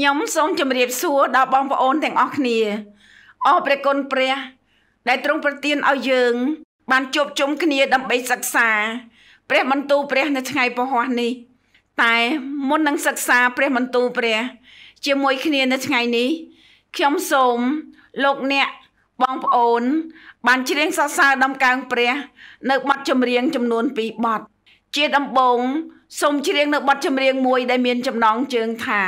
ខ្ញុំសូមជម្រាបសួរដល់បងប្អូនទាំងអស់គ្នាអរព្រះគុណព្រះ ដែលទ្រង់ប្រទានឲ្យយើង បានជួបជុំគ្នាដើម្បីសិក្សាព្រះបន្ទូលព្រះ នៅថ្ងៃពហុនេះ តែមុននឹងសិក្សាព្រះបន្ទូលព្រះ ជាមួយគ្នានៅថ្ងៃនេះ ខ្ញុំសូមលោកអ្នកបងប្អូន បានច្រៀងសរសើរដំកើងព្រះ នៅបទចម្រៀងចំនួន2បទជាដំបូងសូមច្រៀងនៅបទចម្រៀងមួយដែលមានចំណងជើងថា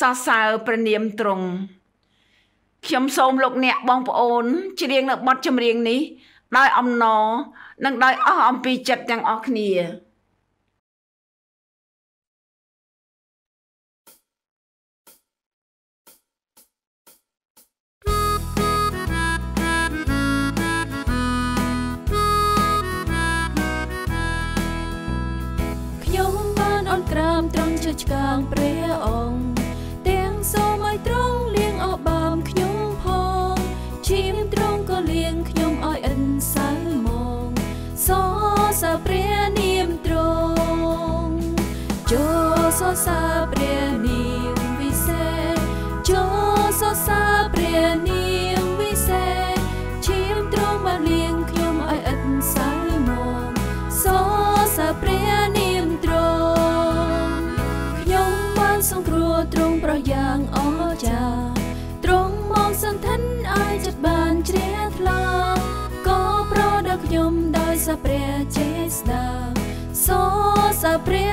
សរសើរព្រះនាមទ្រង់ខ្ញុំសូមលោកអ្នកបងប្អូនច្រៀងនៅបទចម្រៀងនេះ ដោយ អំណរនិង ដោយអស់អំពីចិត្តទាំងអស់គ្នាខ្ញុំបានអន់ក្រាមត្រង់ជើឆ្កាងព្រះអង្គសព្រះចេស្តាសូសព្រះ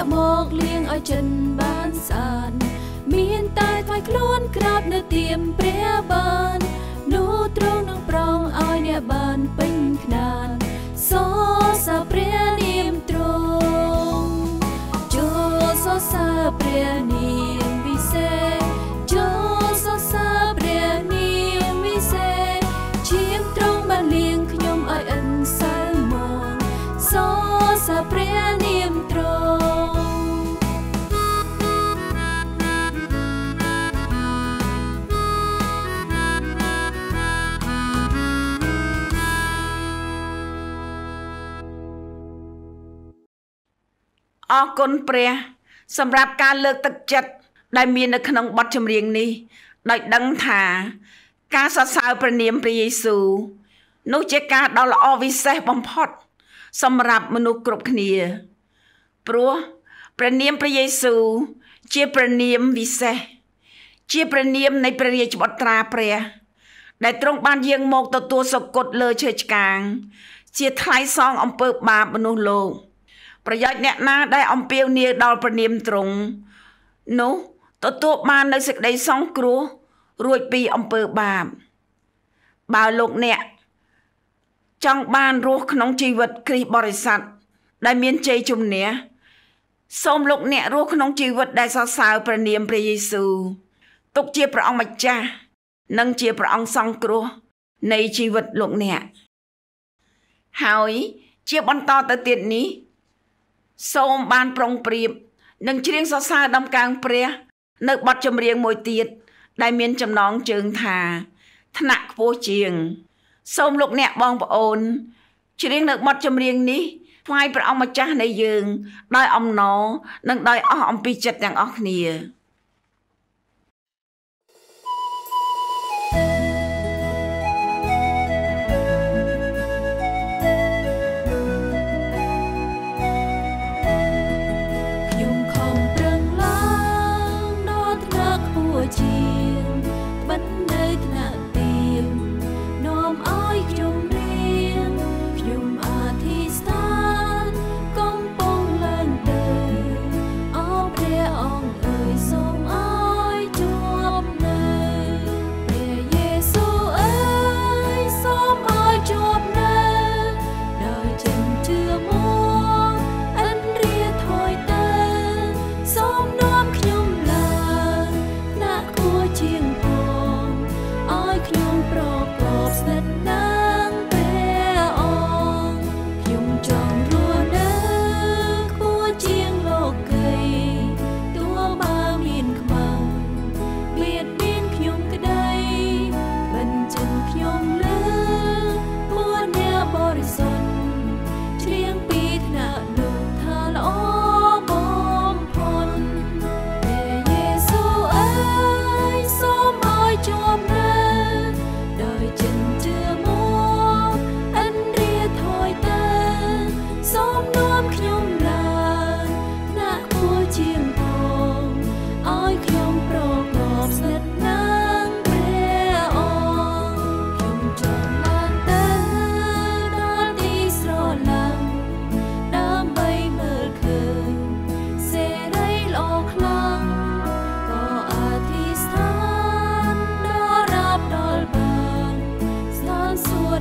អ្នកមកលៀងឲ្យចិនបានស្អាតមានតែថ្វាយខ្លួនក្រាបនៅទៀមព្រះបាននោះទ្រង់នឹងប្រងឲ្យអ្នកបានពេញខ្នានសរសើរព្រះនាមទ្រង់ចូលសរសើរព្រះនាមអរគុណព្រះ សម្រាប់ការលើកទឹកចិត្តដែលមាននៅក្នុងបទចម្រៀងនេះដោយដឹងថា ការសរសើរព្រះនាមព្រះយេស៊ូវនោះជាការដ៏ល្អវិសេសបំផុត សម្រាប់មនុស្សគ្រប់គ្នាព្រោះព្រះនាមព្រះយេស៊ូវជាព្រះនាមវិសេស ជាព្រះនាមនៃព្រះរាជបុត្រាព្រះ ដែលទ្រង់បានយាងមកទទួលសុគតលើឈើឆ្កាង ជាថ្លៃសងអំពើបាបមនុស្សលោក។ប្រយោជន៍អ្នកណាដែលអំពាវនាវដល់ព្រះនាមទ្រង់នោះទទួលបាននូវសេចក្តីសង្គ្រោះរួចពីអំពើបាបបើលោកអ្នក ចង់បានរស់ក្នុងជីវិតគ្រីស្ទបរិស័ទដែលមានជ័យជំនះសូមលោកអ្នករស់ក្នុងជីវិតដែលសរសើរព្រះនាមព្រះយេស៊ូវទុកជាព្រះអង្គម្ចាស់និងជាព្រះអង្គសង្គ្រោះនៃជីវិតលោកអ្នក ហើយជាបន្តទៅទៀតនេះសូមបានប្រុងប្រៀបនិងច្រៀងសរសើរដំកើងព្រះ នៅបទចម្រៀងមួយទៀត ដែលមានចំណងជើងថា ថ្នាក់ខ្ពស់ជាងសូមលោកអ្នកបងប្អូនច្រៀងនៅបទចម្រៀងនេះថ្វាយព្រះអង្គម្ចាស់នៃយើង ដោយអំណរនិងដោយអស់អំពីចិត្តទាំងអស់គ្នា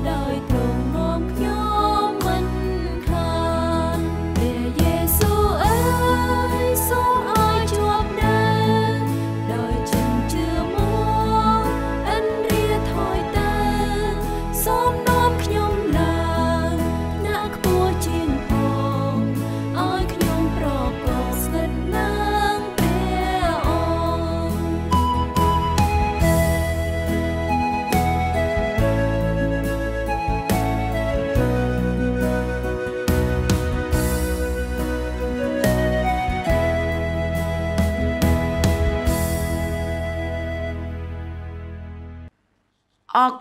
đời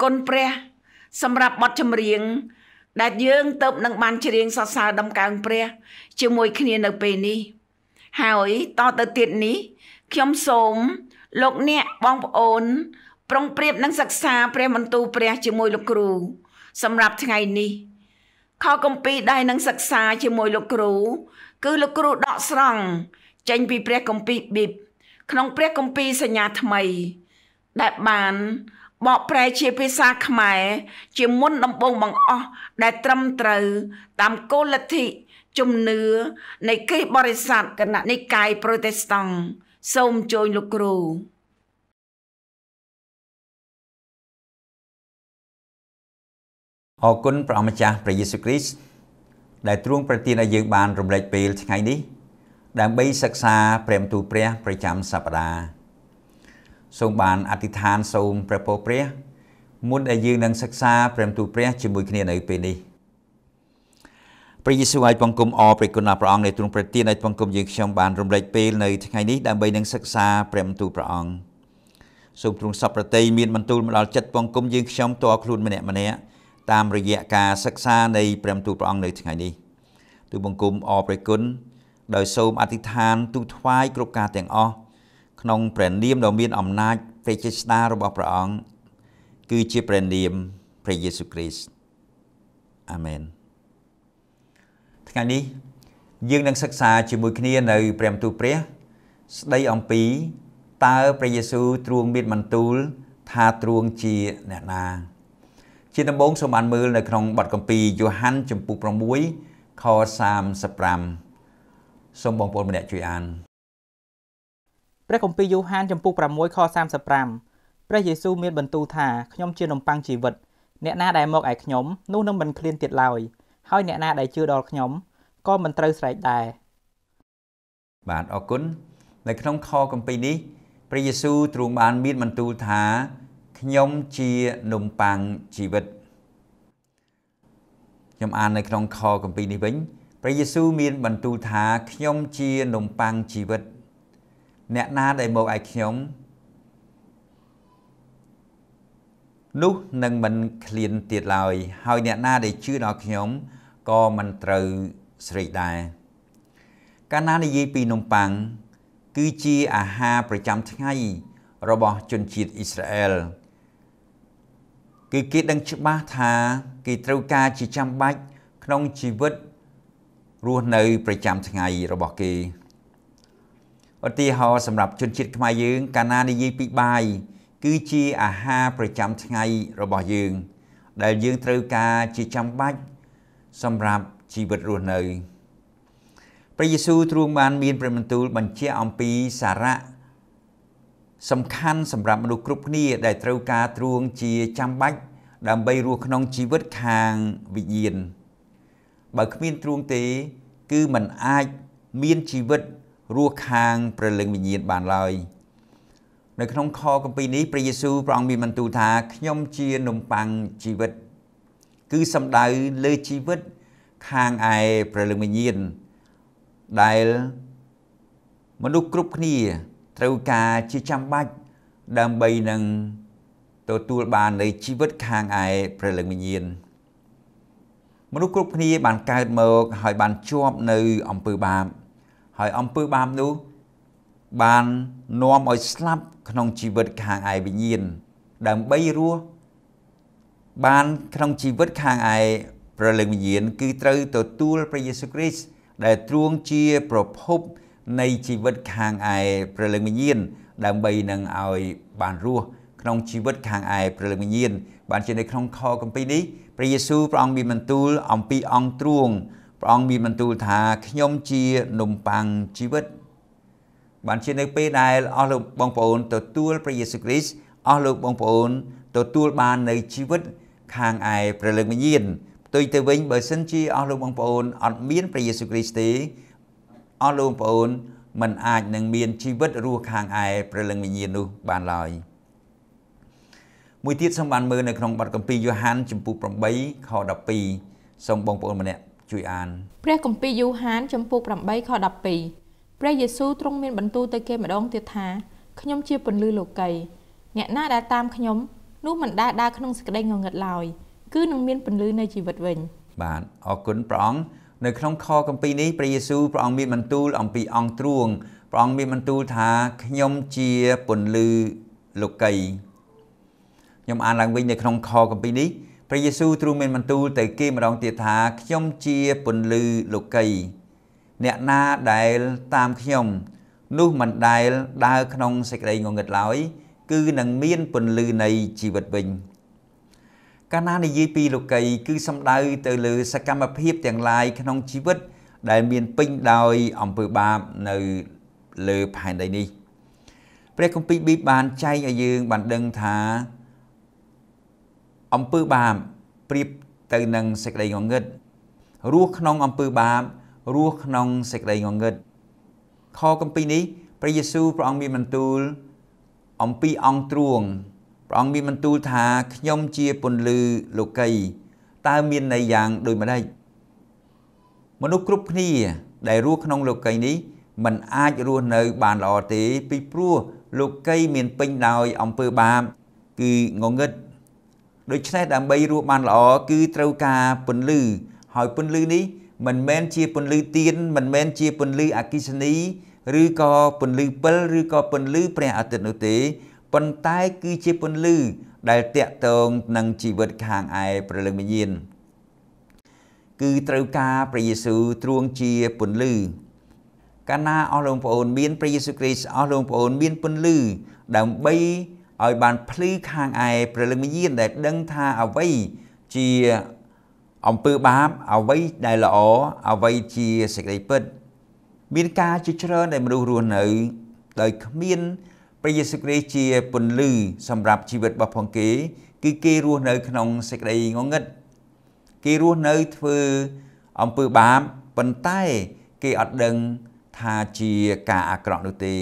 គុណព្រះ សម្រាប់បទចម្រៀង ដែលយើងទៅនឹងបានច្រៀងសរសើរដំកើងព្រះ ជាមួយគ្នានៅពេលនេះ ហើយតទៅទៀតនេះ ខ្ញុំសូម លោកអ្នកបងប្អូនប្រុងប្រៀបនឹងសិក្សាព្រះបន្ទូលព្រះ ជាមួយលោកគ្រូ សម្រាប់ថ្ងៃនេះខកំពីដែលនឹងសិក្សាជាមួយលោកគ្រូគឺលោកគ្រូដកស្រង់ចេញពីព្រះគម្ពីរប៊ីបក្នុងព្រះគម្ពីរសញ្ញាថ្មី ដែលបានបកប្រែជាភាសាខ្មែរ ជាមុនដំបូងបង្អស់ដែល ត្រឹមត្រូវ តាមគោលលទ្ធិជំនឿនៃគ្រីស្ទបរិស័ទគណៈនិកាយ ប្រូតេស្តង់សូមជួយលោកគ្រូអរគុណព្រះអម្ចាស់ព្រះយេស៊ូវគ្រីស្ទដែលទ្រង់ប្រទានឲ្យយើងបានរំលែកពេល ថ្ងៃនេះដើម្បីសិក្សាព្រះមន្ទូលព្រះ ប្រចាំសប្តាហ៍សូមបានអធិដ្ឋានសូមព្រះពរព្រះមុនដែលយើងនឹងសិក្សាព្រះទូព្រះជាមួយគ្នានៅពេលនេះព្រះយេស៊ូវឲ្យបង្គំអព្រះគុណព្រះអង្គនៃទ្រង់ប្រទានឲ្យបង្គំយើងខ្ញុំបានរំលែកពេលនៅថ្ងៃនេះដើម្បីនឹងសិក្សាព្រះបន្ទូលព្រះអង្គសូមទ្រង់សពប្រតិមានបន្ទូលមកដល់ចិត្តបង្គំយើងខ្ញុំតខ្លួនម្នាក់ម្នាក់តាមរយៈការសិក្សានៃ ព្រះបន្ទូលព្រះអង្គនៅ ថ្ងៃនេះទូបង្គំអព្រះគុណដោយសូមអធិដ្ឋាន ទូថ្វាយគ្រប់ការទាំងអស់ក្នុងព្រះនាមដ៏មានអំណាចព្រះចេស្តារបស់ព្រះអង្គគឺជាព្រះនាមព្រះយេស៊ូវគ្រីស្ទអាមែនថ្ងៃនេះ យើងនឹងសិក្សាជាមួយគ្នានៅ ព្រះបន្ទូលព្រះស្ដីអំពី តើព្រះយេស៊ូវទ្រង់មានបន្ទូលថាទ្រង់ជាអ្នកណាជាដំបូងសូមបានមើលនៅក្នុងបទកម្ពីយ៉ូហាន ចំពុក6ខ35សូមបងប្អូនម្នាក់ជួយអានព្រះគម្ពីរយូហានចំពុក6ខ35ព្រះយេស៊ូវមានបន្ទូលថាខ្ញុំជានំប៉័ងជីវិត អ្នកណាដែលមកឯខ្ញុំនោះនឹងមិនឃ្លានទៀតឡើយហើយអ្នកណាដែលជឿដល់ខ្ញុំក៏មិនត្រូវស្រែកដែរបាទអរគុណនៅក្នុងខគម្ពីរនេះព្រះយេស៊ូវទ្រង់បានមានបន្ទូលថាខ្ញុំជានំប៉័ងជីវិតខ្ញុំអាននៅក្នុងខគម្ពីរនេះវិញព្រះយេស៊ូវមានបន្ទូលថាខ្ញុំជានំប៉័ងជីវិតអ្នកណាដែលមកឲ្យខ្ញុំនោះនឹងមិនឃ្លានទៀតឡើយហើយ អ្នកណាដែលជឿដល់ខ្ញុំក៏មិនត្រូវស្រេកដែរកាលណានិយាយពីនំប៉័ងគឺជាអាហារប្រចាំថ្ងៃ របស់ជនជាតិអ៊ីស្រាអែលគឺគេដឹងច្បាស់ថាគេត្រូវការជាចាំបាច់ក្នុងជីវិតរស់នៅ ប្រចាំថ្ងៃរបស់គេឧទាហរណ៍សម្រាប់ជនជាតិខ្មែរយើង កាលណានិយាយពីបាយគឺជាអាហារប្រចាំថ្ងៃរបស់យើង ដែលយើងត្រូវការជាចាំបាច់សម្រាប់ជីវិតរស់នៅព្រះយេស៊ូវទ្រង់បាន មានព្រះបន្ទូលបញ្ជាក់អំពីសារៈសំខាន់សម្រាប់មនុស្សគ្រប់គ្នាដែលត្រូវការទ្រង់ជាចាំបាច់ដើម្បីរស់ក្នុងជីវិតខាងវិញ្ញាណបើគ្មានទ្រង់ទេ គឺมันអាចមានជីវិតរស់ខាងព្រលឹងវិញ្ញាណបានឡើយនៅ ក្នុងខកំពីនេះព្រះយេស៊ូវព្រះអង្គមានបន្ទូលថាខ្ញុំជានំប៉័ងជីវិត គឺសំដៅលើជីវិតខាងឯព្រលឹងវិញ្ញាណដែលមនុស្សគ្រប់គ្នាត្រូវការជាចាំបាច់ដើម្បីនឹងទទួលបាននៃជីវិតខាងឯព្រលឹងវិញ្ញាណមនុស្សគ្រប់គ្នាបានកើតមកហើយបានជាប់នៅអំពើបាបហើយអំពើបាបនោះបាននាំឲ្យស្លាប់ ក្នុងជីវិតខាងឯវិញ្ញាណដើម្បីរស់បានក្នុងជីវិតខាងឯប្រលឹងវិញ្ញាណគឺត្រូវទទួលព្រះយេស៊ូវគ្រីស្ទដែលទ្រង់ជាប្រភព នៃជីវិតខាងឯប្រលឹងវិញ្ញាណដើម្បីនឹងឲ្យ បានរស់ក្នុងជីវិតខាងឯប្រលឹងវិញ្ញាណបានជានៅក្នុងខគម្ពីរនេះព្រះយេស៊ូវព្រះអង្គមានបន្ទូលអំពីអង្គទ្រង់ព្រះអង្គមានបន្ទូល ថាខ្ញុំជានំប៉័ងជីវិត បានជានៅពេលដែលអស់លោកបងប្អូនទទួលព្រះយេស៊ូវគ្រីស្ទអស់លោកបងប្អូនទទួលបាននៅជីវិត ខាងឯព្រះលឹងវិញ្ញាណផ្ទុយទៅវិញ បើសិនជាអស់លោកបងប្អូនអត់មានព្រះយេស៊ូវគ្រីស្ទទេអស់លោកបងប្អូនมันអាចនឹងមានជីវិតរស់ខាងឯព្រះលឹងវិញ្ញាណនោះបានឡើយមួយទៀតសូមបានមើលនៅក្នុងបទគម្ពីរយ៉ូហាន ចំពុះ8ខ12សូមបងប្អូនម្នាក់ជួយអានព្រះគម្ពីរយូហាន ចំពុក8ខ12ព្រះយេស៊ូវទ្រង់មានបន្ទូលទៅគេម្ដងទៀតថាខ្ញុំជាពន្លឺលោកីអ្នកណាដែលតាមខ្ញុំនោះមិនដែលដើរក្នុងសេចក្តីងងឹតឡើយគឺនឹងមានពន្លឺនៃជីវិតវិញបាទអរគុណព្រះអង្គនៅក្នុងខកម្ពីនេះព្រះយេស៊ូវព្រះអង្គមានបន្ទូលអំពីអង្គទ្រង់ព្រះអង្គមានបន្ទូលថាខ្ញុំជាពន្លឺលោកីខ្ញុំអានឡើងវិញនៅក្នុងខកម្ពីនេះព្រះយេស៊ូវទ្រង់មានបន្ទូលទៅគេម្ដងទៀតថាខ្ញុំជាពន្លឺលោកី អ្នកណាដែលតាមខ្ញុំនោះមិនដែលដើរក្នុងសេចក្តីងងឹតឡើយគឺនឹងមានពន្លឺនៃជីវិតវិញ កាលណានិយាយពីលោកី គឺសំដៅទៅលើសកម្មភាពទាំងឡាយក្នុងជីវិតដែលមានពេញដោយអំពើបាបនៅលើផែនដីនេះព្រះគម្ពីរប៊ីបានចែងឲ្យយើងបានដឹងថាអំពើបាបប្រៀបទៅនឹងសេចក្តីងងឹតរស់ក្នុងអំពើបាបរស់ក្នុងសេចក្តីងងឹតខកំពីនេះព្រះយេស៊ូវព្រះអង្គមានបន្ទូល អំពីអង្គទ្រង់ព្រះអង្គមានបន្ទូលថាខ្ញុំជាពន្លឺលោកីតើមានន័យយ៉ាងដូចម្ដេចមនុស្សគ្រប់គ្នា ដែលរស់ក្នុងលោកីនេះมันអាចរស់នៅ បានល្អទេ ពីព្រោះលោកីមានពេញដោយអំពើបាបគឺងងឹតដូច្នេះដើម្បីរស់បានល្អគឺត្រូវការពន្លឺ ហើយពន្លឺនេះ មិនមែនជាពន្លឺទៀនមិនមែនជាពន្លឺអគិសនី ឬក៏ពន្លឺពិលឬក៏ពន្លឺព្រះអាទិត្យនោះទេប៉ុន្តែគឺជាពន្លឺ ដែលតាក់ទងនឹងជីវិតខាងឯព្រលឹងវិញ្ញាណគឺត្រូវការព្រះយេស៊ូវទ្រង់ជាពន្លឺ កាលណាអស់លោកប្អូនមាន ព្រះយេស៊ូវគ្រីស្ទអស់លោកប្អូន មានពន្លឺដើម្បីឲ្យបានភ្លឺខាងឯព្រលឹងវិញ្ញាណដែលដឹងថាអ្វីជាអំពើបាបអ្វីដែលល្អអ្វីជាសេចក្តីពិតមានការជាច្រើនដែលមនុស្សរស់នៅដោយគ្មានព្រះយេស៊ូវគ្រីស្ទជាពន្លឺសម្រាប់ជីវិតរបស់ផងគេគឺគេរស់នៅក្នុងសេចក្តីងងឹតគេរស់នៅធ្វើអំពើបាបប៉ុន្តែគេអត់ដឹងថាជាការអាក្រក់នោះទេ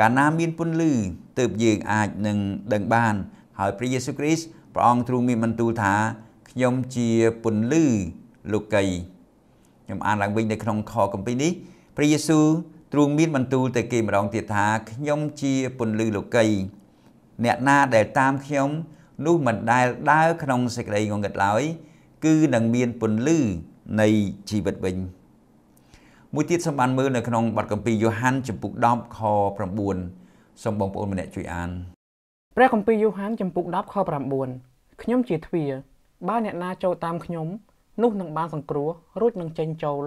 កាលណាមានពន្លឺទើបយើងអាចនឹងដឹងបាន ហើយព្រះយេស៊ូវគ្រីស្ទព្រះអង្គទ្រង់មានបន្ទូលថាខ្ញុំជាពន្លឺលោកីខ្ញុំអានឡើងវិញនៅក្នុងខគម្ពីរនេះព្រះយេស៊ូវទ្រង់មានបន្ទូលទៅគេម្ដងទៀតថាខ្ញុំជាពន្លឺលោកីអ្នកណាដែលតាមខ្ញុំនោះមិនដែលដើរក្នុងសេចក្តីងងឹតឡើយគឺនឹងមានពន្លឺនៃជីវិតវិញ។មួយទៀតសូមបានមើលនៅក្នុងបទគម្ពីរយ៉ូហានចំពុក10ខ9សូមបងប្អូនម្នាក់ជួយអានព្រះគម្ពីរយ៉ូហានចំពុក10ខ9ខ្ញុំជាទ្វារបើអ្នកណាចូលតាមខ្ញុំ នោះនឹងបាន សង្គ្រោះរួចនឹងចេញចូល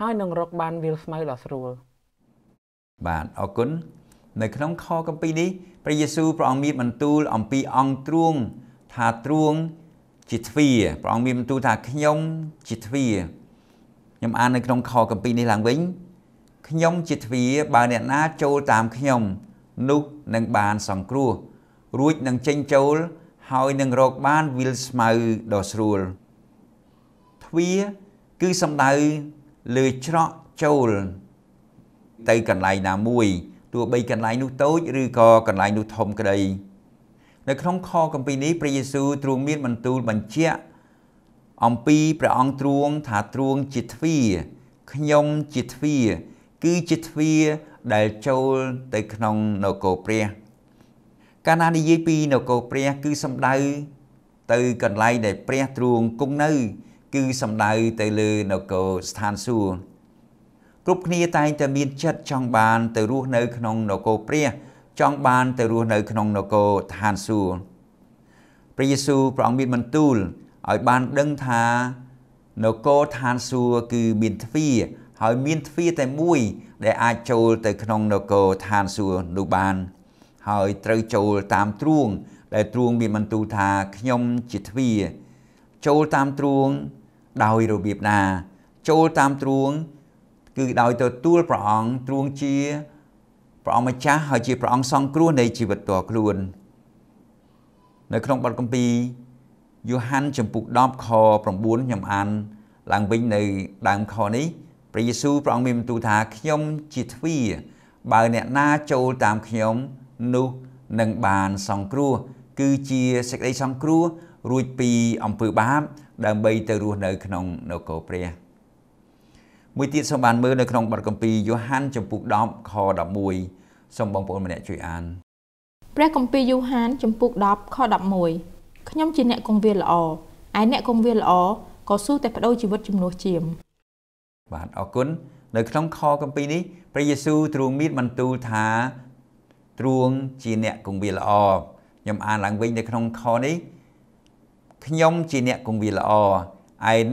ហើយនឹងរកបានវាលស្មៅដ៏ស្រួលបាទអរគុណនៅក្នុងខគម្ពីរនេះព្រះយេស៊ូវព្រះអង្គមានបន្ទូលអំពីអង្គទ្រង់ថាទ្រង់ជាទ្វារព្រះអង្គមានបន្ទូលថាខ្ញុំជាទ្វារខ្ញុំអាននៅក្នុងខកំពីនេះឡើងវិញខ្ញុំជាទ្វាបើអ្នកណាចូលតាមខ្ញុំនោះនឹងបានសង្គ្រោះរួចនឹងចេញចូល ហើយនឹងរកបានវិលស្មៅដ៏ស្រួលទ្វាគឺសំដៅលើច្រកចូល ទៅកន្លែងណាមួយទោះបីកន្លែងនោះតូចឬក៏កន្លែងនោះធំក្តី នៅក្នុងខកំពីនេះព្រះយេស៊ូវទ្រង់មានបន្ទូលបញ្ជាក់អំពីព្រះអង្គទ្រង់ថាទ្រង់ជាទ្វាខ្ញុំជាទ្វា គឺជាទ្វាដែលចូលទៅក្នុងនគរព្រះ កាលណានិយាយពីនគរព្រះគឺសំដៅទៅកន្លែងដែលព្រះទ្រង់គង់នៅ គឺសំដៅទៅលើនគរស្ថានសួគ៌គ្រប់គ្នាតែងតែមានចិត្តចង់បានទៅរស់នៅក្នុងនគរព្រះចង់បានទៅរស់នៅក្នុងនគរឋានសួគ៌ព្រះយេស៊ូវព្រះអង្គមានបន្ទូលឲ្យបានដឹងថានគរឋានសួគ៌គឺមានទ្វារហើយមានទ្វារតែមួយ ដែល អាចចូល ទៅក្នុងនគរឋានសួគ៌នោះបាន ហើយត្រូវចូលតាមទ្រូងដែលទ្រូងមានបន្ទូលថាខ្ញុំជាទ្វារចូលតាមទ្រូងដោយរបៀបណាចូលតាមទ្រូងគឺដោយទទួលព្រះអង្គទ្រូងជាព្រះអង្គម្ចាស់ហើយជាព្រះអង្គសង្គ្រោះនៃជីវិតតខ្លួន នៅក្នុងបទគម្ពីរយូហានចំពុក10ខ9ខ្ញុំអាន ឡើងវិញនៅដើមខនេះព្រះយេស៊ូវព្រះអង្គមានបន្ទូលថាខ្ញុំជាទ្វារបើអ្នកណាចូលតាមខ្ញុំនោះនឹងបានសង្គ្រោះគឺជាសេចក្តីសង្គ្រោះរួចពីអំពើបាប ដើម្បីទៅរស់នៅក្នុងនគរព្រះមួយទៀតសូមបានមើលនៅក្នុងបទគម្ពីរយូហានចំពុក10ខ11សូមបងប្អូនម្នាក់ជួយអានព្រះគម្ពីរយូហានចំពុក10ខ11ខ្ញុំជាអ្នកគង្វាលល្អឯអ្នកគង្វាលល្អក៏ស៊ូតែបដូរជីវិតជំនួសជាមបាទអរគុណនៅក្នុងខគម្ពីរនេះព្រះយេស៊ូវទ្រង់មានបន្ទូលថាទ្រង់ជាអ្នកគង្វាលល្អខ្ញុំអានឡើងវិញនៅក្នុងខនេះខ្ញុំជាអ្នកគង្វាលល្អឯ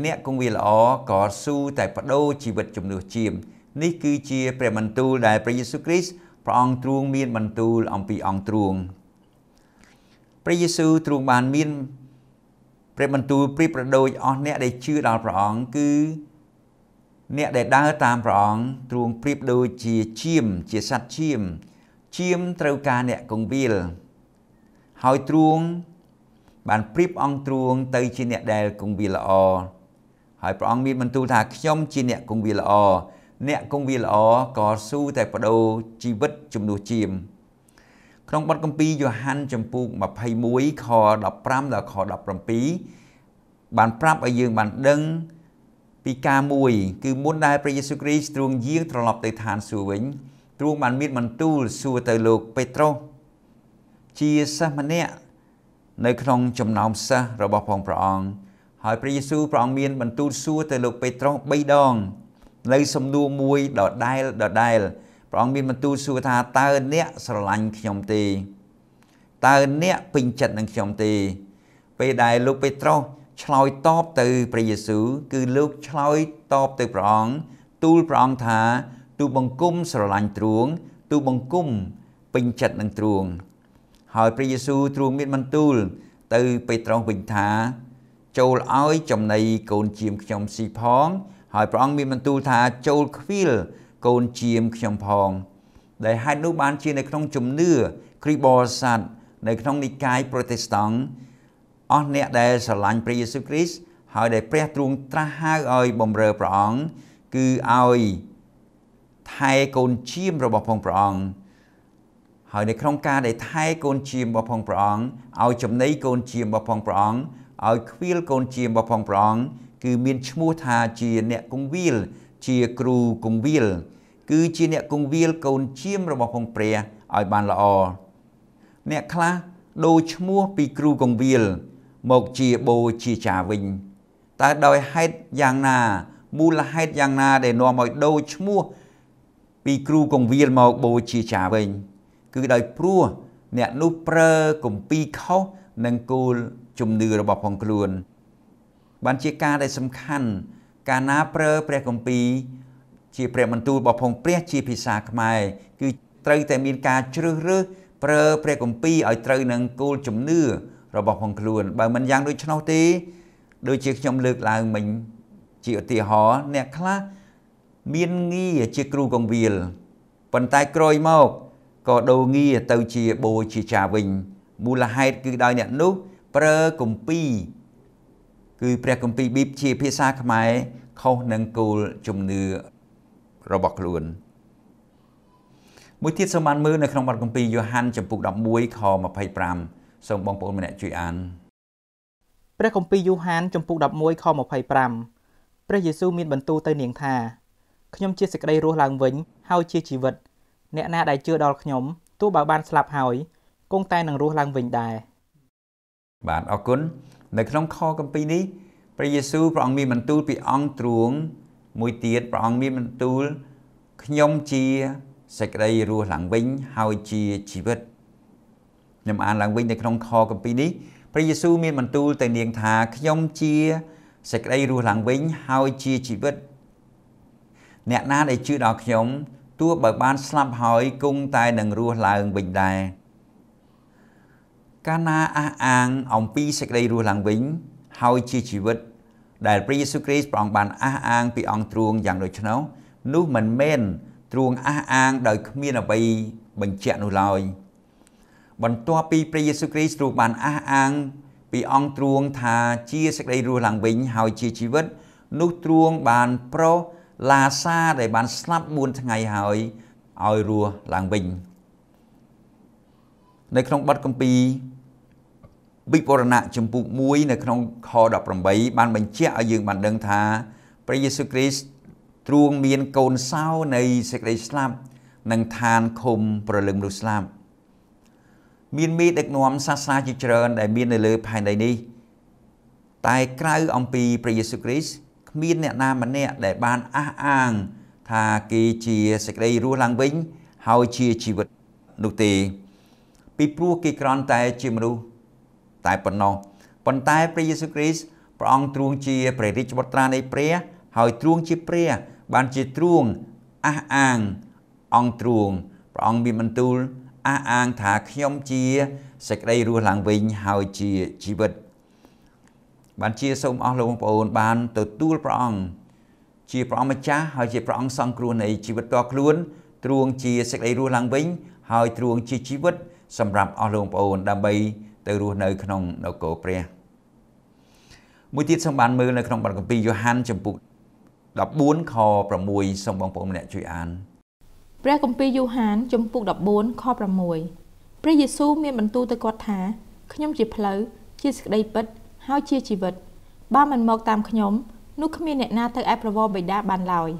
អ្នកគង្វាលល្អក៏ស៊ូតែបដូរជីវិតជំនួសជាមនេះគឺជា ព្រះបន្ទូលដែលព្រះយេស៊ូវគ្រីស្ទព្រះអង្គទ្រង់មានបន្ទូលអំពីអង្គទ្រង់ព្រះយេស៊ូវទ្រង់បានមានព្រះបន្ទូលព្រៀបប្រដូចអស់អ្នកដែលជឿដល់ព្រះអង្គគឺ អ្នកដែលដើរតាមព្រះអង្គទ្រង់ប្រៀបដូចជាជៀមជាសត្វជៀមជៀមត្រូវការអ្នកកងវាលហើយទ្រង់បានប្រៀបអង្គទ្រង់ទៅជាអ្នកដែលគង្វាលល្អហើយព្រះអង្គមានបន្ទូលថាខ្ញុំជាអ្នកគង្វាលល្អអ្នកគង្វាលល្អក៏ស៊ូតែបដូរជីវិតជំនួសជាមក្នុងបទកម្ពីយ៉ូហានចំពូក21ខ15ដល់ខ17បានប្រាប់ឲ្យយើងបានដឹង ពីការមួយ គឺមុនដែលព្រះយេស៊ូវគ្រីស្ទទ្រង់យាងត្រឡប់ទៅឋានសួគ៌វិញទ្រង់បានមានបន្ទូលសួរទៅលោកពេត្រុសជាសិស្សម្នាក់នៅក្នុងចំណោមសិស្សរបស់ផងព្រះអង្គហើយព្រះយេស៊ូវព្រះអង្គមានបន្ទូលសួរទៅលោកពេត្រុស3ដងនៅសំណួរមួយដដែលដដែលព្រះអង្គមានបន្ទូលសួរថាតើអ្នកស្រឡាញ់ខ្ញុំទេតើអ្នកពេញចិត្តនឹងខ្ញុំទេ ពេលដែលលោកពេត្រុសឆ្លើយតបទៅព្រះយេស៊ូវគឺលោកឆ្លើយតបទៅព្រះអង្គទូលព្រះអង្គថាទូបង្គំស្រឡាញ់ទ្រង់ទូបង្គំពេញចិត្តនឹងទ្រង់ហើយព្រះយេស៊ូវទ្រង់មានបន្ទូលទៅពេត្រុសវិញថា ចូលឲ្យចំណីកូនជាមខ្ញុំស៊ីផង ហើយព្រះអង្គមានបន្ទូលថាចូលខ្វៀលកូនជាមខ្ញុំផងដែលហេតុនោះបានជានៅក្នុងជំនឿគ្រីបរសាទនៅក្នុងនិកាយប្រតិស្តង់អស់អ្នកដែលស្រឡាញ់ព្រះយេស៊ូវគ្រីស្ទហើយដែលព្រះទ្រង់ត្រាស់ហៅឲ្យបំរើព្រះអង្គគឺឲ្យថែកូនជាមរបស់ផងព្រះអង្គហើយនៅក្នុងការ ដែលថែកូនជាមរបស់ផងព្រះអង្គឲ្យចំណីកូនជាមរបស់ផងព្រះអង្គឲ្យខ្វៀលកូនជាមរបស់ផងព្រះអង្គគឺ មានឈ្មោះថាជាអ្នកគង្វាលជាគ្រូគង្វាលគឺជាអ្នកគង្វាលកូនជៀមរបស់ផងព្រះឲ្យបានល្អអ្នកខ្លះដូរឈ្មោះពីគ្រូគង្វាលមកជាបូជាចាវិញតើដោយហេតុយ៉ាងណាមូលហេតុយ៉ាងណា ដែលនាំឲ្យដូរឈ្មោះពីគ្រូគង្វាលមកបូជាចាវិញ គឺដោយព្រោះអ្នកនោះប្រើគម្ពីរខុសនឹងគោលជំនឿរបស់ផងខ្លួន បានជាការដែលសំខាន់កាលណាប្រើព្រះគម្ពីរជាព្រះបន្ទូលរបស់ផងព្រះជាភាសាខ្មែរគឺត្រូវតែមានការជ្រើសរើសប្រើព្រះគម្ពីរឲ្យត្រូវនឹងគោលជំនឿរបស់ផងខ្លួនបើមិនយ៉ាងដូច្នោះទេដូចជាខ្ញុំលើកឡើងមិញ ជាឧទាហរណ៍អ្នកខ្លះមានងារជាគ្រូកងវិលប៉ុន្តែក្រោយមកក៏ដូរងារទៅជាបូជាចាវិញមូលហេតុគឺដោយអ្នកនោះប្រើគម្ពីរគឺព្រះគម្ពីរប៊ីបជាភាសាខ្មែរខុសនឹងគោលជំនឿរបស់ខ្លួនមួយទៀតសូមបានមើលនៅក្នុងបទគម្ពីរយ៉ូហាន ចំពុក11ខ25សូមបងប្អូនម្នាក់ជួយអានព្រះគម្ពីរយ៉ូហានចំពុក11ខ25ព្រះយេស៊ូវមាន បន្ទូលទៅនាងថាខ្ញុំជាសេចក្តីរស់ឡើងវិញហើយជាជីវិត អ្នកណាដែលជឿដល់ខ្ញុំទោះបើបានស្លាប់ហើយគង់តែនឹងរស់ឡើងវិញដែរបាទអរគុណនៅក្នុងខគម្ពីរនេះព្រះយេស៊ូវព្រះអង្គមានបន្ទូលពីអង្គទ្រង់មួយទៀតព្រះអង្គមានបន្ទូលខ្ញុំជាសេចក្តីរស់ឡើងវិញហើយជាជីវិតខ្ញុំអានឡើងវិញនៅក្នុងខគម្ពីរនេះព្រះយេស៊ូវមានបន្ទូលទៅនាងថាខ្ញុំជាសេចក្តីរស់ឡើងវិញហើយជាជីវិត អ្នកណាដែលជឿដល់ខ្ញុំទោះបើបាន ស្លាប់ហើយគង់តែនឹងរស់ឡើងវិញដែរកាលណាអះអាងអំពីសេចក្តីរស់ឡើងវិញហើយជាជីវិត ដែលព្រះយេស៊ូវគ្រីស្ទព្រះអង្គបានអះអាង ពីអង្គទ្រង់យ៉ាងដូច្នោះនោះមិនមែនទ្រង់អះអាងដោយគ្មានអ្វីបញ្ជាក់នោះឡើយបន្ទាប់ពីព្រះយេស៊ូវគ្រីស្ទទ្រង់បានអះអាងពីអង្គទ្រង់ថាជាសេចក្តីរស់ឡើងវិញហើយជាជីវិត នោះទ្រង់បានប្រោឡាសាដែលបានស្លាប់4ថ្ងៃហើយឲ្យរស់ឡើងវិញ។នៅក្នុងបទកម្ពីវិពរណៈចម្ពោះ1នៅក្នុងខ18បានបញ្ជាក់ឲ្យយើងបានដឹងថាព្រះយេស៊ូវគ្រីស្ទទ្រង់មានកូនសោនៃសេចក្តីស្លាប់និងឋានឃុំប្រលឹងមនុស្សស្លាប់មានមេដឹកនាំសាសនាជាច្រើនដែលមាននៅលើផែនដីនេះ តែក្រៅអំពីព្រះយេស៊ូវគ្រីស្ទគ្មាន អ្នកណាម្នាក់ដែលបានអះអាង ថាគេជាសេចក្តីរស់ឡើងវិញ ហើយជាជីវិតនោះទេពីព្រោះគេក្រាន់តែជាមនុស្សតែប៉ុណ្ណោះប៉ុន្តែព្រះយេស៊ូវគ្រីស្ទព្រះអង្គទ្រង់ជាព្រះរាជបុត្រានៃព្រះ ហើយទ្រង់ជាព្រះបានជាទ្រង់អះអាងអង្គទ្រង់ព្រះអង្គមានបន្ទូលអះអាងថាខ្ញុំជាសេចក្តីរស់ឡើងវិញហើយជាជីវិត បានជាសូមអស់លោកបងប្អូនបានទទួលព្រះអង្គជាព្រះអង្គម្ចាស់ហើយជាព្រះអង្គសង្គ្រោះនៃជីវិតតខ្លួនទ្រង់ជាសេចក្តីរស់ឡើងវិញហើយទ្រង់ជាជីវិតសម្រាប់អស់លោកប្អូនដើម្បី ទៅរស់នៅក្នុងនគរព្រះមួយទៀតសូមបានមើលនៅក្នុងបទកម្ពីយ៉ូហាន ចំពុក14ខ6សូមបងប្អូនម្នាក់ជួយអានព្រះគម្ពីរយូហានជំពូក14ខ6ព្រះយេស៊ូវមានបន្ទូលទៅគាត់ថាខ្ញុំជា ផ្លូវជាសេចក្តីពិតហើយជាជីវិតបើមិនមកតាមខ្ញុំនោះគ្មានអ្នកណាទៅឯប្រវល់បិតាបានឡើយ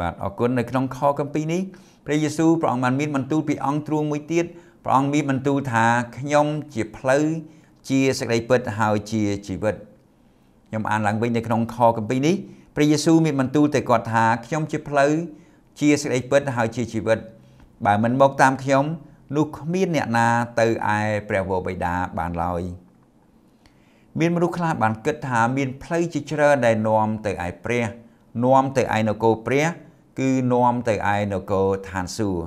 បាទអរគុណនៅក្នុងខគម្ពីរនេះព្រះយេស៊ូវព្រះអង្គបានមានបន្ទូលពីអង្គទ្រង់មួយទៀតព្រះអង្គមានបន្ទូលថាខ្ញុំជាផ្លូវជាសេចក្តីពិតហើយជាជីវិតខ្ញុំអានឡើងវិញនៅក្នុងខគម្ពីរនេះព្រះយេស៊ូវមានបន្ទូលទៅគាត់ថាខ្ញុំជាផ្លូវជាសេចក្តីពិតហើយជាជីវិតបើមិនមកតាមខ្ញុំនោះគ្មានអ្នកណាទៅឯព្រះវរបិតាបានឡើយមានមនុស្សខ្លះបានគិតថាមានផ្លូវជាច្រើនដែលនាំទៅឯព្រះ នាំទៅឯនគរព្រះគឺនាំទៅឯនគរឋានសួគ៌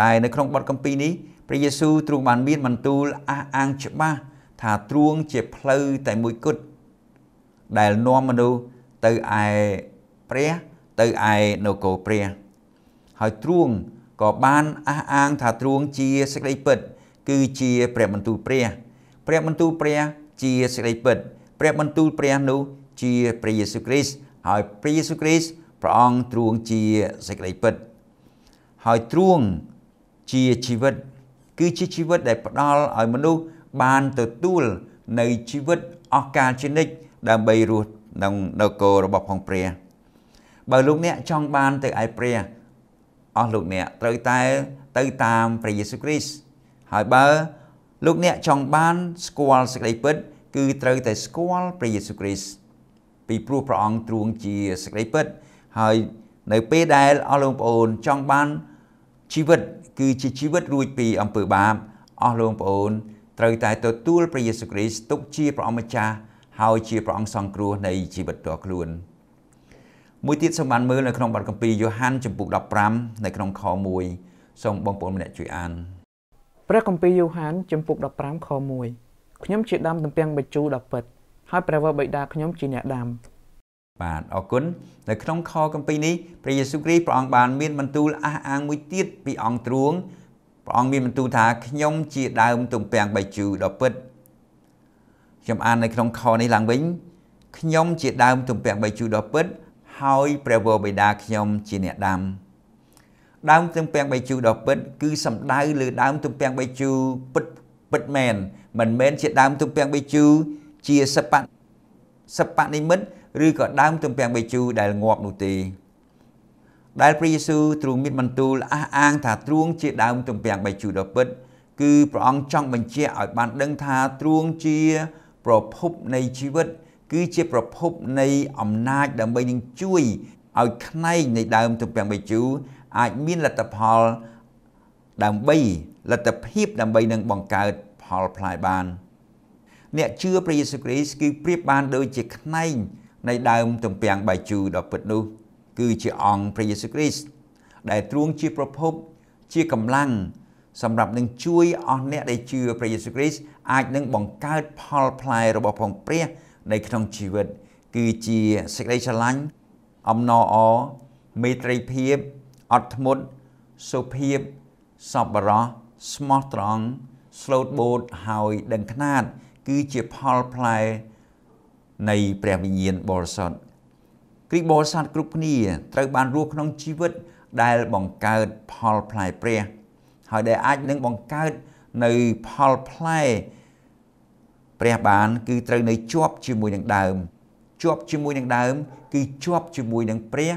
តែនៅក្នុងបទកម្ពីនេះព្រះយេស៊ូវទ្រង់បានមានបន្ទូលអះអាងច្បាស់ថាទ្រង់ជាផ្លូវតែមួយគត់ដែលនាំមនុស្សទៅឯព្រះទៅឯនគរព្រះហើយទ្រង់ក៏បានអះអាងថាទ្រង់ជាសេចក្តីពិត គឺជា ព្រះបន្ទូលព្រះព្រះបន្ទូលព្រះជាសេចក្តីពិតព្រះបន្ទូលព្រះនោះជាព្រះយេស៊ូវគ្រីស្ទហើយព្រះយេស៊ូវគ្រីស្ទព្រះអង្គទ្រង់ជាសេចក្តីពិតហើយទ្រង់ជាជីវិតគឺជាជីវិតដែលផ្ដល់ឲ្យមនុស្សបានទទួលនៅជីវិតអស់កាលជានិច្ចដើម្បីរស់ក្នុងនគររបស់ផងព្រះបើលោកអ្នកចង់បានទៅឯព្រះអស់លោកអ្នកត្រូវតែទៅតាមព្រះយេស៊ូវគ្រីស្ទហើយបើលោកអ្នកចង់បានស្គាល់សេចក្តីពិតគឺត្រូវតែស្គាល់ព្រះយេស៊ូវគ្រីស្ទពីព្រោះព្រះអង្គទ្រង់ជាសេចក្តីពិតហើយនៅពេលដែលអស់លោកបងប្អូនចង់បានជីវិតគឺជាជីវិតរួចពី អំពើបាបអស់លោកបងប្អូនត្រូវតែទទួលព្រះយេស៊ូវគ្រីស្ទទុកជាព្រះអម្ចាស់ហើយជាព្រះអង្គសង្គ្រោះនៃជីវិតផ្ទាល់ខ្លួន មួយទៀតសូមបានមើលនៅក្នុងបទគម្ពីរយ៉ូហានចំពុក15នៅក្នុងខ1សូមបងប្អូនម្នាក់ជួយអានព្រះគម្ពីរយ៉ូហានចំពុក15ខ1ខ្ញុំជាដើមទំពាំងបេជូដ៏ពិតហើយព្រះវរបិតាខ្ញុំជាអ្នកដាំបាទអរគុណនៅក្នុងខកម្ពីនេះព្រះយេស៊ូវគ្រីស្ទព្រះអង្គបានមានបន្ទូលអះអាងមួយទៀតពីអង្គទ្រង់ព្រះអង្គមានបន្ទូលថាខ្ញុំជាដើមទំពាំងបៃជូរដ៏ពិតខ្ញុំអាននៅក្នុងខនេះឡើងវិញខ្ញុំជាដើមទំពាំងបៃជូរដ៏ពិត ហើយ ព្រះវរបិតាខ្ញុំជាអ្នកដាំដើមទំពាំងបៃជូរដ៏ពិតគឺសំដៅលើដើមទំពាំងបៃជូរពិតពិតមែនមិនមែនជាដើមទំពាំងបៃជូរជាសពៈសពៈនិមិត្តឬក៏ដើមទំពាំងបេជូដែលងាប់នោះទេដែលព្រះយេស៊ូវទ្រង់មានបន្ទូលអះអាងថាទ្រង់ជាដើមទំពាំងបេជូដ៏ពិតគឺព្រះអង្គចង់បញ្ជាក់ឲ្យបានដឹងថាទ្រង់ជាប្រភពនៃជីវិត គឺជាប្រភពនៃអំណាចដើម្បីនឹងជួយឲ្យផ្នែកនៃដើមទំពាំងបេជូអាចមានលទ្ធផលដើម្បីលទ្ធភាពដើម្បីនឹងបង្កើតផលផ្លែបាន អ្នកជឿព្រះយេស៊ូវគ្រីស្ទគឺប្រៀបបានដូចជាខ្នែងនៃដើមទំពាំងបាយជូរដ៏ពិតនោះគឺជាអង្គព្រះយេស៊ូវគ្រីស្ទដែលទ្រង់ជាប្រភព ជាកម្លាំងសម្រាប់នឹងជួយអស់អ្នកដែលជឿព្រះយេស៊ូវគ្រីស្ទអាចនឹងបង្កើតផលផ្លែ របស់ផងព្រះនៅក្នុងជីវិត គឺជាសេចក្តីស្រឡាញ់អំណរអមេត្រីភាពអត់ធ្មត់សុភាពសប្បុរសស្មោះត្រង់ស្លូតបូតហើយដឹងខ្នាត គឺជាផលផ្លែនៃព្រះវិញ្ញាណបរិសុទ្ធគ្រីស្ទបរិសុទ្ធគ្រប់គ្នាត្រូវ បានរស់ក្នុងជីវិត ដែលបង្កើតផលផ្លែព្រះហើយដែលអាចនឹងបង្កើតនៅផលផ្លែព្រះបានគឺត្រូវនៅ ជាប់ជាមួយនឹងដើម ជាប់ជាមួយនឹងដើម គឺ ជាប់ជាមួយនឹងព្រះ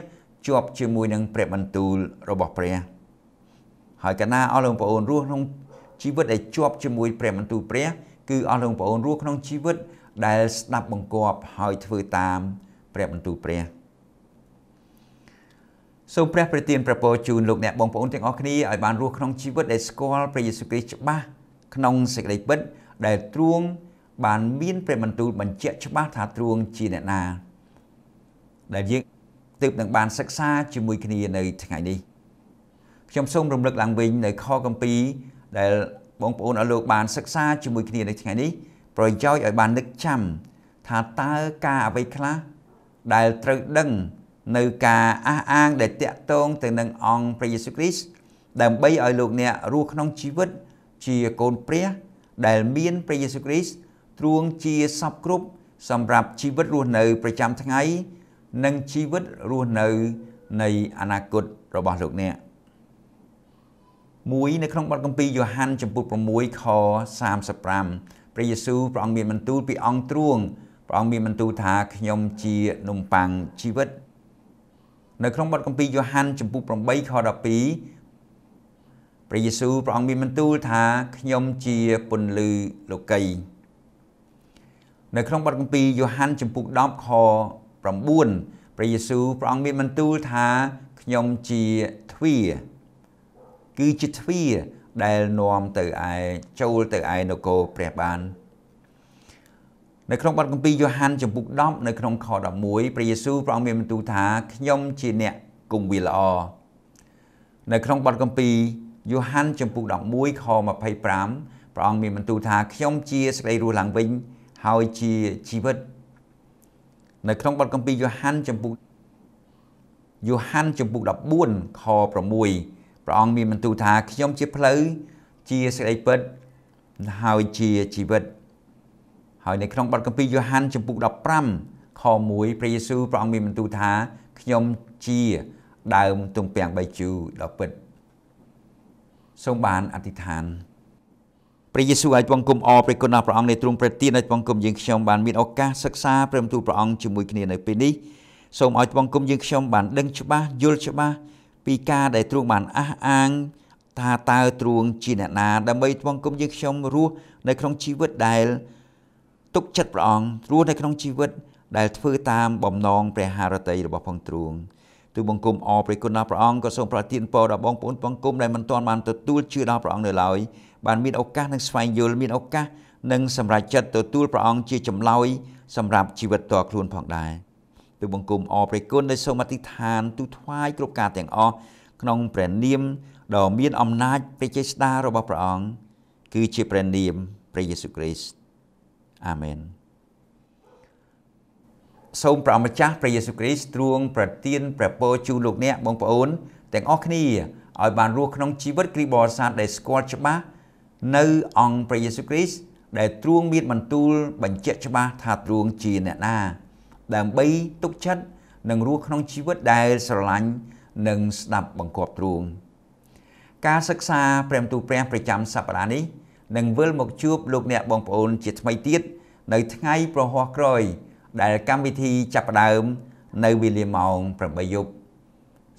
ជាប់ជាមួយនឹងព្រះបន្ទូលរបស់ព្រះ ហើយកណាអស់លោកបងប្អូនរស់ក្នុងជីវិតដែលជាប់ជាមួយព្រះបន្ទូលព្រះ គឺអស់លោកបងប្អូនរស់ក្នុងជីវិតដែលស្ដាប់បង្គាប់ហើយធ្វើតាម ព្រះបន្ទូលព្រះសូមព្រះប្រទានប្រពរជូនលោកអ្នកបងប្អូនទាំងអស់គ្នាឲ្យបានរស់ក្នុងជីវិតដែលស្គាល់ព្រះយេស៊ូវគ្រីស្ទច្បាស់ក្នុងសេចក្តីពិត ដែលទ្រង់បាន មាន ព្រះបន្ទូលបញ្ជាក់ច្បាស់ថាទ្រង់ជាអ្នកណាដែលយើងទើបនឹងបាន សិក្សាជាមួយគ្នានៅថ្ងៃនេះខ្ញុំសូមរំលឹកឡើងវិញ នៅខគម្ពីរដែល បងប្អូនអរលោកបានសិក្សាជាមួយគ្នានៅថ្ងៃនេះប្រយោជន៍ឲ្យបាននឹកចាំថាតើការអ្វីខ្លះដែលត្រូវដឹងនៅការអះអាងដែលតាក់ទងទៅនឹងអង្គព្រះយេស៊ូវគ្រីស្ទដើម្បីឲ្យលោកអ្នករស់ក្នុងជីវិតជាកូនព្រះដែលមានព្រះយេស៊ូវគ្រីស្ទទ្រង់ជាសពគ្រប់សម្រាប់ជីវិតរស់នៅប្រចាំថ្ងៃនិងជីវិតរស់នៅនៃអនាគតរបស់លោកអ្នកមួយនៅក្នុងបទគម្ពីរយ៉ូហានចំពុក6ខ35ព្រះយេស៊ូវព្រះអង្គមានបន្ទូលពីអង្គទ្រង់ព្រះអង្គមានបន្ទូលថាខ្ញុំជានំប៉័ងជីវិត នៅក្នុងបទគម្ពីរយ៉ូហានចំពុះ8ខ12ព្រះយេស៊ូវព្រះអង្គមានបន្ទូលថាខ្ញុំជាពន្លឺលោកីនៅក្នុងបទគម្ពីរយ៉ូហានចំពុះ10ខ9ព្រះយេស៊ូវព្រះអង្គមានបន្ទូលថាខ្ញុំជាទ្វារគឺជាទ្វារដែលនាំទៅឯចូលទៅឯនគរព្រះបាននៅក្នុងបទគម្ពីរយ៉ូហានចំពុក10នៅក្នុងខ11ព្រះយេស៊ូវព្រះអង្គមានបន្ទូលថាខ្ញុំជាអ្នកគង្វាលល្អនៅក្នុងបទគម្ពីរយ៉ូហានចំពុក11ខ25ព្រះអង្គមានបន្ទូលថាខ្ញុំជាសេចក្តីរស់ឡើងវិញហើយជាជីវិតនៅក្នុងបទគម្ពីរយ៉ូហានចំពុកយ៉ូហានចំពុក14ខ6ព្រះអង្គមានបន្ទូលថាខ្ញុំជាផ្លូវជាសេចក្តីពិតហើយជាជីវិតហើយនៅក្នុងបទគម្ពីរយ៉ូហានចំពុក15ខ1ព្រះយេស៊ូវព្រះអង្គមានបន្ទូលថាខ្ញុំជាដើមទំពាំងបីជូរដ៏ពិតសូមបានអធិដ្ឋានព្រះយេស៊ូវឲ្យបង្គំអព្រះគុណព្រះអង្គនៃទ្រង់ព្រះទានឲ្យបង្គំយើងខ្ញុំបានមានឱកាសសិក្សាព្រះបន្ទូលព្រះអង្គជាមួយគ្នានៅពេលនេះសូមឲ្យបង្គំយើងខ្ញុំបានដឹងច្បាស់យល់ច្បាស់ពីការដែលទ្រង់បានអះអាងថាតើទ្រង់ជាអ្នកណាដើម្បីថ្វងគុំយើងខ្ញុំរស់នៅក្នុងជីវិតដែលទុកចិត្តព្រះអង្គរស់នៅក្នុងជីវិតដែលធ្វើតាមបំណងព្រះハរតីរបស់ផងទ្រង់ទូបង្គំអរព្រះគុណដល់ព្រះអង្គក៏សូមប្រទានពរដល់បងប្អូនបង្គំដែលមិនទាន់បានទទួលជឿដល់ព្រះអង្គនៅឡើយបានមានឱកាសនឹងស្វែងយល់មានឱកាសនឹងសម្រេចចិត្តទទួលព្រះអង្គជាចម្លើយសម្រាប់ជីវិតតខ្លួនផងដែរ។ទូបង្គំអរព្រះគុណដោយសូមអធិដ្ឋានទូថ្វាយគ្រប់ការទាំងអស់ក្នុងព្រះនាមដ៏មានអំណាចព្រះចេស្តារបស់ព្រះអង្គគឺជាព្រះនាមព្រះយេស៊ូវគ្រីស្ទអាមែនសូមព្រះម្ចាស់ព្រះយេស៊ូវគ្រីស្ទទ្រង់ប្រទានព្រះពរជូនលោកអ្នកបងប្អូន ទាំងអស់គ្នាឲ្យបានរស់ក្នុងជីវិតគ្រីស្ទបរិស័ទដែលស្គាល់ច្បាស់នៅអង្គព្រះយេស៊ូវគ្រីស្ទដែលទ្រង់មាន បន្ទូល បញ្ជាក់ច្បាស់ថាទ្រង់ជា អ្នកណាដើម្បីទុកចិត្តនិងរស់ក្នុងជីវិតដែលស្រឡាញ់និងស្ដាប់បង្គាប់ទ្រង់ការសិក្សា ព្រះមន្ទូលព្រះប្រចាំសប្តាហ៍នេះនឹងវិលមកជួបលោកអ្នកបងប្អូន ជាថ្មីទៀតនៅ ថ្ងៃប្រហោះក្រោយ ដែល កម្មវិធីចាប់ផ្ដើម នៅវេលាម៉ោង8យប់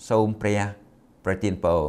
សូមព្រះប្រទានពរ